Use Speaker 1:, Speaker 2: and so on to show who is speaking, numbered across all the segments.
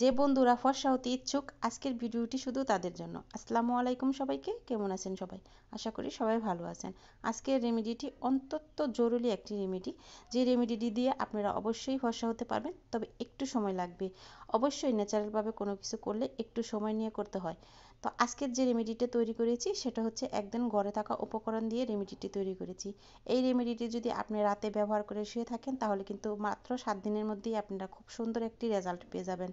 Speaker 1: যে বন্ধুরা ফর্সা হতে ইচ্ছুক আজকের ভিডিওটি শুধু তাদের জন্য আসসালামু আলাইকুম সবাইকে কেমন আছেন সবাই আশা করি সবাই ভালো আছেন আজকের রেমেডিটি অন্তত জরুরি একটি রেমেডি যে রেমেডিটি দিয়ে আপনারা অবশ্যই ভরসা হতে পারবেন তবে একটু সময় লাগবে অবশ্যই ন্যাচারালভাবে কোনো কিছু করলে একটু সময় নিয়ে করতে হয় তো আজকের যে রেমেডিটা তৈরি করেছি সেটা হচ্ছে একদিন ঘরে থাকা উপকরণ দিয়ে রেমেডিটি তৈরি করেছি এই রেমেডিটি যদি আপনি রাতে ব্যবহার করে শুয়ে থাকেন তাহলে কিন্তু মাত্র সাত দিনের মধ্যেই আপনারা খুব সুন্দর একটি রেজাল্ট পেয়ে যাবেন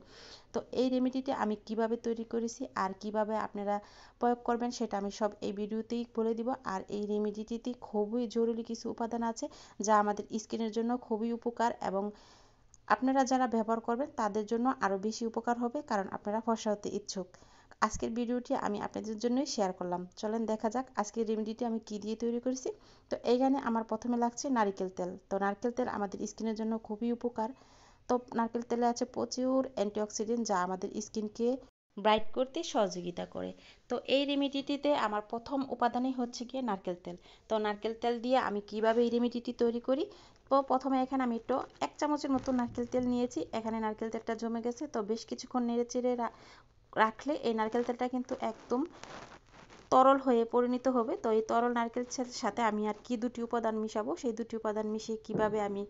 Speaker 1: তো এই রেমেডিটি আমি কিভাবে তৈরি করেছি আর কিভাবে আপনারা প্রয়োগ করবেন সেটা আমি সব এই ভিডিওতেই বলে দিব আর এই রেমেডিটিতে খুবই জরুরি কিছু উপাদান আছে যা আমাদের স্কিনের জন্য খুবই উপকার এবং আপনারা যারা ব্যবহার করবেন তাদের জন্য আরও বেশি উপকার হবে কারণ আপনারা ফর্সা হতে ইচ্ছুক আজকের ভিডিওটি আমি আপনাদের জন্যই শেয়ার করলাম চলেন দেখা যাক আজকের রেমেডিটি আমি কি দিয়ে তৈরি করেছি তো এইখানে আমার প্রথমে লাগছে নারিকেল তেল তো নারকেল তেল আমাদের স্কিনের জন্য খুবই উপকার তো নারকেল তেলে আছে প্রচুর অ্যান্টিঅক্সিডেন্ট যা আমাদের স্কিনকে ব্রাইট করতে সহযোগিতা করে তো এই রেমিডিটিতে আমার প্রথম উপাদানই হচ্ছে গিয়ে নারকেল তেল তো নারকেল তেল দিয়ে আমি কিভাবে এই রেমিডিটি তৈরি করি তো প্রথমে এখানে আমি একটু এক চামচের মতো নারকেল তেল নিয়েছি এখানে নারকেল তেলটা জমে গেছে তো বেশ কিছুক্ষণ নেড়ে চেড়ে রাখলে এই নারকেল তেলটা কিন্তু একদম তরল হয়ে পরিণত হবে তো এই তরল নারকেল সাথে আমি আর কি দুটি উপাদান মিশাবো সেই দুটি উপাদান মিশিয়ে কিভাবে আমি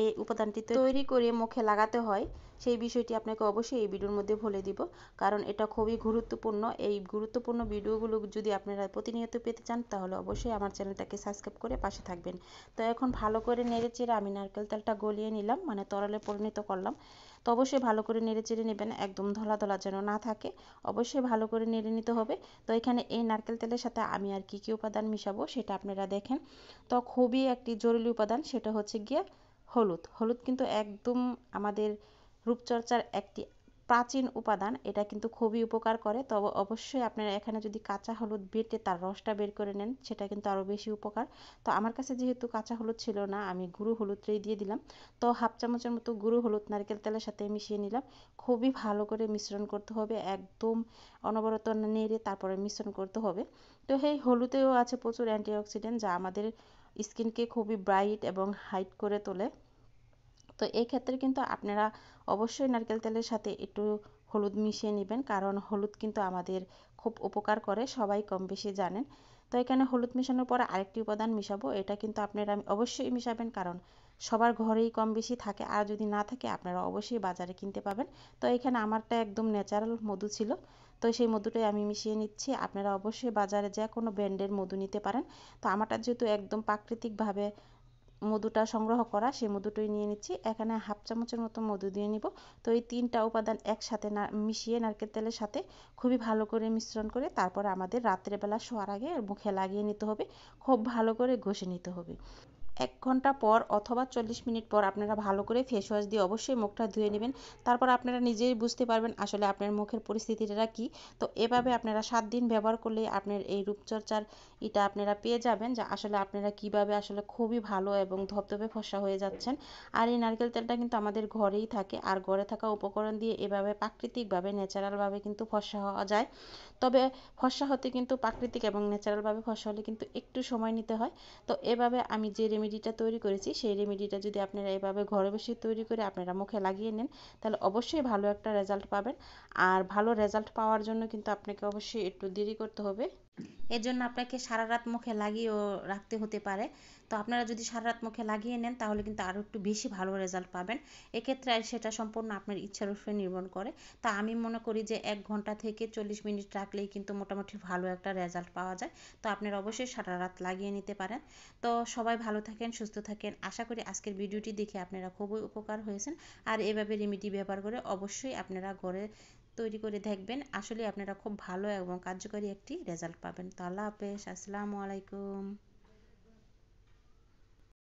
Speaker 1: এই উপাদানটি তৈরি করে মুখে লাগাতে হয় সেই বিষয়টি আপনাকে অবশ্যই এই ভিডিওর মধ্যে বলে দিব কারণ এটা খুবই গুরুত্বপূর্ণ এই গুরুত্বপূর্ণ ভিডিওগুলো যদি আপনারা প্রতিনিয়ত পেতে চান তাহলে অবশ্যই আমার চ্যানেলটাকে সাবস্ক্রাইব করে পাশে থাকবেন তো এখন ভালো করে নেড়েচেড়ে আমি নারকেল তেলটা গলিয়ে নিলাম মানে তরলে পরিণত করলাম তো অবশ্যই ভালো করে নেড়েচেড়ে নেবেন একদম ধলা ধলা যেন না থাকে অবশ্যই ভালো করে নেড়ে নিতে হবে তো এখানে এই নারকেল তেলের সাথে আমি আর কি কি উপাদান মিশাবো সেটা আপনারা দেখেন তো খুবই একটি জরুরি উপাদান সেটা হচ্ছে গিয়ে হলুদ হলুদ কিন্তু একদম আমাদের রূপচর্চার একটি প্রাচীন উপাদান এটা কিন্তু খুবই উপকার করে তবে অবশ্যই আপনারা এখানে যদি কাঁচা হলুদ বেটে তার রসটা বের করে নেন সেটা কিন্তু আরও বেশি উপকার তো আমার কাছে যেহেতু কাঁচা হলুদ ছিল না আমি গুঁড়ো হলুদটাই দিয়ে দিলাম তো হাফ চামচের মতো গুঁড়ো হলুদ নারকেল তেলের সাথে মিশিয়ে নিলাম খুবই ভালো করে মিশ্রণ করতে হবে একদম অনবরত নেড়ে তারপরে মিশ্রণ করতে হবে তো এই হলুদেও আছে প্রচুর অ্যান্টিঅক্সিডেন্ট যা আমাদের স্কিনকে খুবই ব্রাইট এবং হাইট করে তোলে তো এই ক্ষেত্রে কিন্তু আপনারা অবশ্যই নারকেল তেলের সাথে একটু হলুদ মিশিয়ে নেবেন কারণ হলুদ কিন্তু আমাদের খুব উপকার করে সবাই কম বেশি জানেন তো এখানে হলুদ মেশানোর পর আরেকটি উপাদান মিশাবো এটা কিন্তু আপনারা অবশ্যই মিশাবেন কারণ সবার ঘরেই কম বেশি থাকে আর যদি না থাকে আপনারা অবশ্যই বাজারে কিনতে পাবেন তো এখানে আমারটা একদম ন্যাচারাল মধু ছিল তো সেই মধুটাই আমি মিশিয়ে নিচ্ছি আপনারা অবশ্যই বাজারে যে কোনো ব্র্যান্ডের মধু নিতে পারেন তো আমারটা যেহেতু একদম প্রাকৃতিকভাবে মধুটা সংগ্রহ করা সেই মধুটাই নিয়ে নিচ্ছি এখানে হাফ চামচের মতো মধু দিয়ে নিব তো এই তিনটা উপাদান একসাথে না মিশিয়ে নারকেল তেলের সাথে খুবই ভালো করে মিশ্রণ করে তারপর আমাদের রাত্রেবেলা শোয়ার আগে মুখে লাগিয়ে নিতে হবে খুব ভালো করে ঘষে নিতে হবে এক ঘন্টা পর অথবা চল্লিশ মিনিট পর আপনারা ভালো করে ফেস ওয়াশ দিয়ে অবশ্যই মুখটা ধুয়ে নেবেন তারপর আপনারা নিজেই বুঝতে পারবেন আসলে আপনার মুখের পরিস্থিতিটা কি তো এভাবে আপনারা সাত দিন ব্যবহার করলে আপনার এই রূপচর্চার এটা আপনারা পেয়ে যাবেন যে আসলে আপনারা কিভাবে আসলে খুবই ভালো এবং ধপধপে ফসা হয়ে যাচ্ছেন আর এই নারকেল তেলটা কিন্তু আমাদের ঘরেই থাকে আর ঘরে থাকা উপকরণ দিয়ে এভাবে প্রাকৃতিকভাবে ন্যাচারালভাবে কিন্তু ফসা হওয়া যায় তবে ফসা হতে কিন্তু প্রাকৃতিক এবং ন্যাচারালভাবে ফসা হলে কিন্তু একটু সময় নিতে হয় তো এভাবে আমি যে রেমিডি রেমেডিটা তৈরি করেছি সেই রেমেডিটা যদি আপনারা এভাবে ঘরে বসে তৈরি করে আপনারা মুখে লাগিয়ে নেন তাহলে অবশ্যই ভালো একটা রেজাল্ট পাবেন আর ভালো রেজাল্ট পাওয়ার জন্য কিন্তু আপনাকে অবশ্যই একটু দেরি করতে হবে এর জন্য আপনাকে সারা রাত মুখে লাগিয়েও রাখতে হতে পারে তো আপনারা যদি সারা রাত মুখে লাগিয়ে নেন তাহলে কিন্তু আরও একটু বেশি ভালো রেজাল্ট পাবেন এক্ষেত্রে সেটা সম্পূর্ণ আপনার ইচ্ছার উপরে নির্ভর করে তা আমি মনে করি যে এক ঘন্টা থেকে চল্লিশ মিনিট রাখলেই কিন্তু মোটামুটি ভালো একটা রেজাল্ট পাওয়া যায় তো আপনার অবশ্যই সারা রাত লাগিয়ে নিতে পারেন তো সবাই ভালো থাকেন সুস্থ থাকেন আশা করি আজকের ভিডিওটি দেখে আপনারা খুবই উপকার হয়েছেন আর এভাবে রেমিডি ব্যবহার করে অবশ্যই আপনারা ঘরে তৈরি করে দেখবেন আসলে আপনারা খুব ভালো এবং কার্যকরী একটি রেজাল্ট পাবেন তো আল্লাহ হাফেজ আসসালামু আলাইকুম